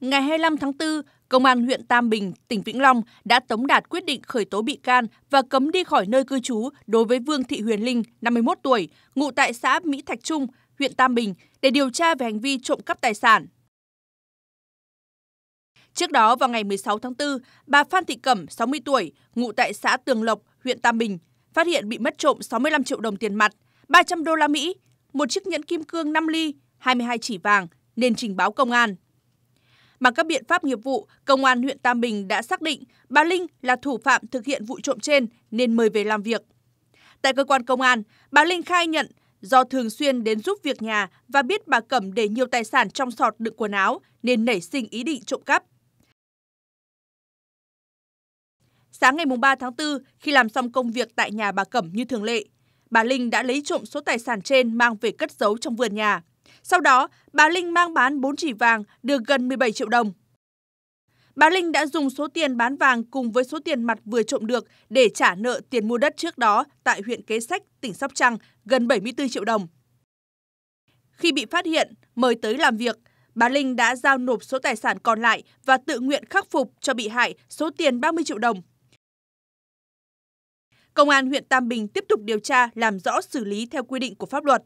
Ngày 25 tháng 4, Công an huyện Tam Bình, tỉnh Vĩnh Long đã tống đạt quyết định khởi tố bị can và cấm đi khỏi nơi cư trú đối với Vương Thị Huyền Linh, 51 tuổi, ngụ tại xã Mỹ Thạch Trung, huyện Tam Bình để điều tra về hành vi trộm cắp tài sản. Trước đó vào ngày 16 tháng 4, bà Phan Thị Cẩm, 60 tuổi, ngụ tại xã Tường Lộc, huyện Tam Bình, phát hiện bị mất trộm 65 triệu đồng tiền mặt, 300 đô la Mỹ, một chiếc nhẫn kim cương 5 ly, 22 chỉ vàng nên trình báo công an. Bằng các biện pháp nghiệp vụ, Công an huyện Tam Bình đã xác định bà Linh là thủ phạm thực hiện vụ trộm trên nên mời về làm việc. Tại cơ quan công an, bà Linh khai nhận do thường xuyên đến giúp việc nhà và biết bà Cẩm để nhiều tài sản trong sọt đựng quần áo nên nảy sinh ý định trộm cắp. Sáng ngày 3 tháng 4, khi làm xong công việc tại nhà bà Cẩm như thường lệ, bà Linh đã lấy trộm số tài sản trên mang về cất giấu trong vườn nhà. Sau đó, bà Linh mang bán 4 chỉ vàng được gần 17 triệu đồng. Bà Linh đã dùng số tiền bán vàng cùng với số tiền mặt vừa trộm được để trả nợ tiền mua đất trước đó tại huyện Kế Sách, tỉnh Sóc Trăng gần 74 triệu đồng. Khi bị phát hiện, mời tới làm việc, bà Linh đã giao nộp số tài sản còn lại và tự nguyện khắc phục cho bị hại số tiền 30 triệu đồng. Công an huyện Tam Bình tiếp tục điều tra làm rõ xử lý theo quy định của pháp luật.